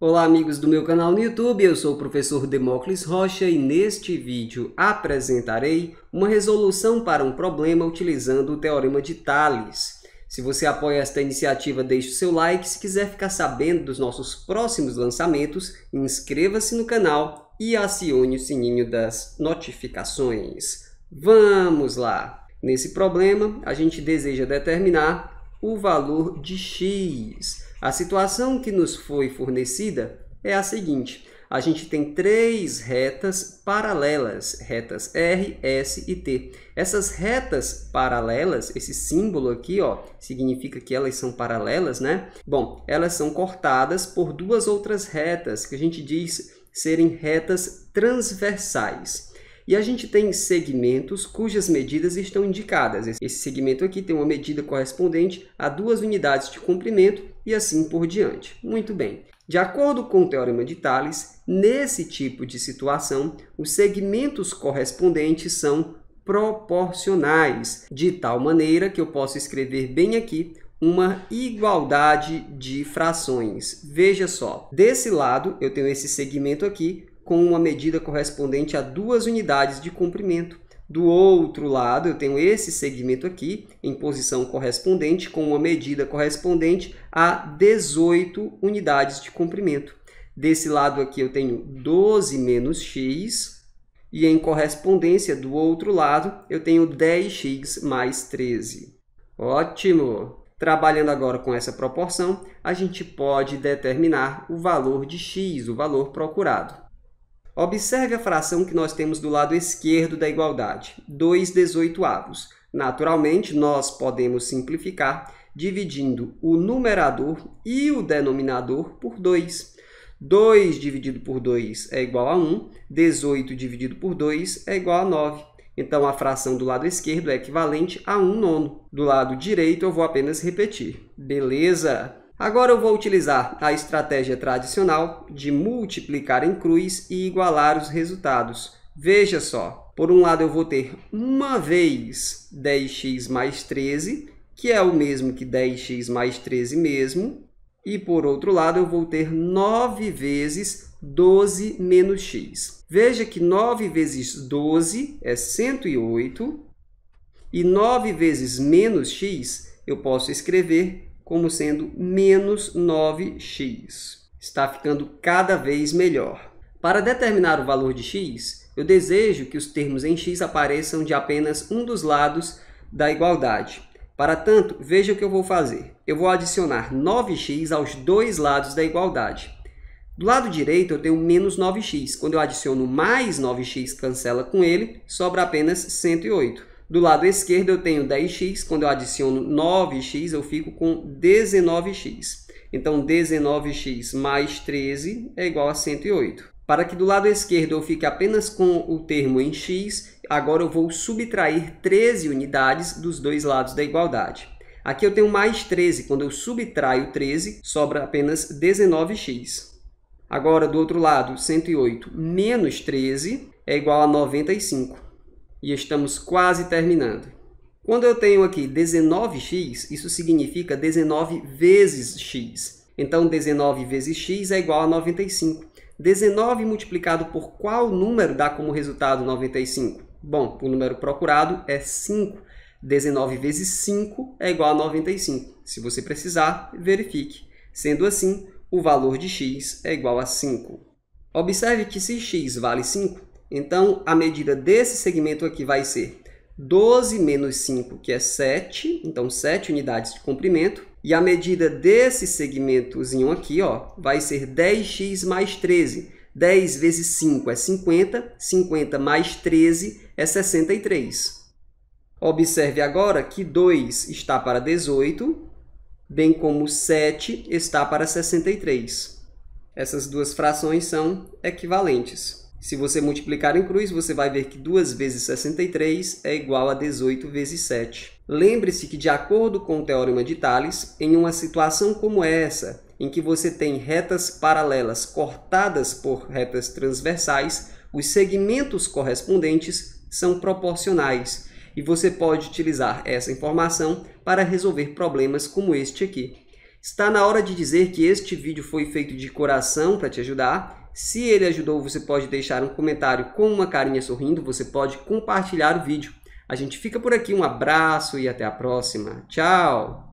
Olá amigos do meu canal no YouTube, eu sou o professor Demócles Rocha e neste vídeo apresentarei uma resolução para um problema utilizando o Teorema de Thales. Se você apoia esta iniciativa, deixe o seu like. Se quiser ficar sabendo dos nossos próximos lançamentos, inscreva-se no canal e acione o sininho das notificações. Vamos lá! Nesse problema, a gente deseja determinar o valor de x a situação que nos foi fornecida é a seguinte. A gente tem três retas paralelas, retas R, S e T. Essas retas paralelas, esse símbolo aqui, ó, significa que elas são paralelas, né? Bom, elas são cortadas por duas outras retas, que a gente diz serem retas transversais. E a gente tem segmentos cujas medidas estão indicadas. Esse segmento aqui tem uma medida correspondente a duas unidades de comprimento e assim por diante. Muito bem. De acordo com o teorema de Thales, nesse tipo de situação, os segmentos correspondentes são proporcionais, de tal maneira que eu posso escrever bem aqui uma igualdade de frações. Veja só, desse lado eu tenho esse segmento aqui com uma medida correspondente a duas unidades de comprimento. Do outro lado, eu tenho esse segmento aqui em posição correspondente com uma medida correspondente a 18 unidades de comprimento. Desse lado aqui eu tenho 12 menos x e em correspondência do outro lado eu tenho 10x mais 13. Ótimo! Trabalhando agora com essa proporção, a gente pode determinar o valor de x, o valor procurado. Observe a fração que nós temos do lado esquerdo da igualdade, 2 dezoitoavos. Naturalmente, nós podemos simplificar dividindo o numerador e o denominador por 2. 2 dividido por 2 é igual a 1, 18 dividido por 2 é igual a 9. Então, a fração do lado esquerdo é equivalente a 1 nono. Do lado direito, eu vou apenas repetir. Beleza? Agora eu vou utilizar a estratégia tradicional de multiplicar em cruz e igualar os resultados. Veja só, por um lado eu vou ter uma vez 10x mais 13, que é o mesmo que 10x mais 13 mesmo, e por outro lado eu vou ter 9 vezes 12 menos x. Veja que 9 vezes 12 é 108, e 9 vezes menos x eu posso escrever como sendo menos 9x. Está ficando cada vez melhor. Para determinar o valor de x, eu desejo que os termos em x apareçam de apenas um dos lados da igualdade. Para tanto, veja o que eu vou fazer. Eu vou adicionar 9x aos dois lados da igualdade. Do lado direito eu tenho menos 9x. Quando eu adiciono mais 9x, cancela com ele, sobra apenas 108. Do lado esquerdo eu tenho 10x, quando eu adiciono 9x eu fico com 19x. Então 19x mais 13 é igual a 108. Para que do lado esquerdo eu fique apenas com o termo em x, agora eu vou subtrair 13 unidades dos dois lados da igualdade. Aqui eu tenho mais 13, quando eu subtraio 13, sobra apenas 19x. Agora, do outro lado, 108 menos 13 é igual a 95 e estamos quase terminando. Quando eu tenho aqui 19x, isso significa 19 vezes x. Então, 19 vezes x é igual a 95. 19 multiplicado por qual número dá como resultado 95? Bom, o número procurado é 5. 19 vezes 5 é igual a 95. Se você precisar, verifique. Sendo assim, o valor de x é igual a 5. Observe que se x vale 5, então, a medida desse segmento aqui vai ser 12 menos 5, que é 7, então 7 unidades de comprimento. E a medida desse segmentozinho aqui ó, vai ser 10x mais 13. 10 vezes 5 é 50, 50 mais 13 é 63. Observe agora que 2 está para 18, bem como 7 está para 63. Essas duas frações são equivalentes. Se você multiplicar em cruz, você vai ver que 2 vezes 63 é igual a 18 vezes 7. Lembre-se que, de acordo com o Teorema de Thales, em uma situação como essa, em que você tem retas paralelas cortadas por retas transversais, os segmentos correspondentes são proporcionais e você pode utilizar essa informação para resolver problemas como este aqui. Está na hora de dizer que este vídeo foi feito de coração para te ajudar se ele ajudou, você pode deixar um comentário com uma carinha sorrindo, você pode compartilhar o vídeo. A gente fica por aqui, um abraço e até a próxima. Tchau!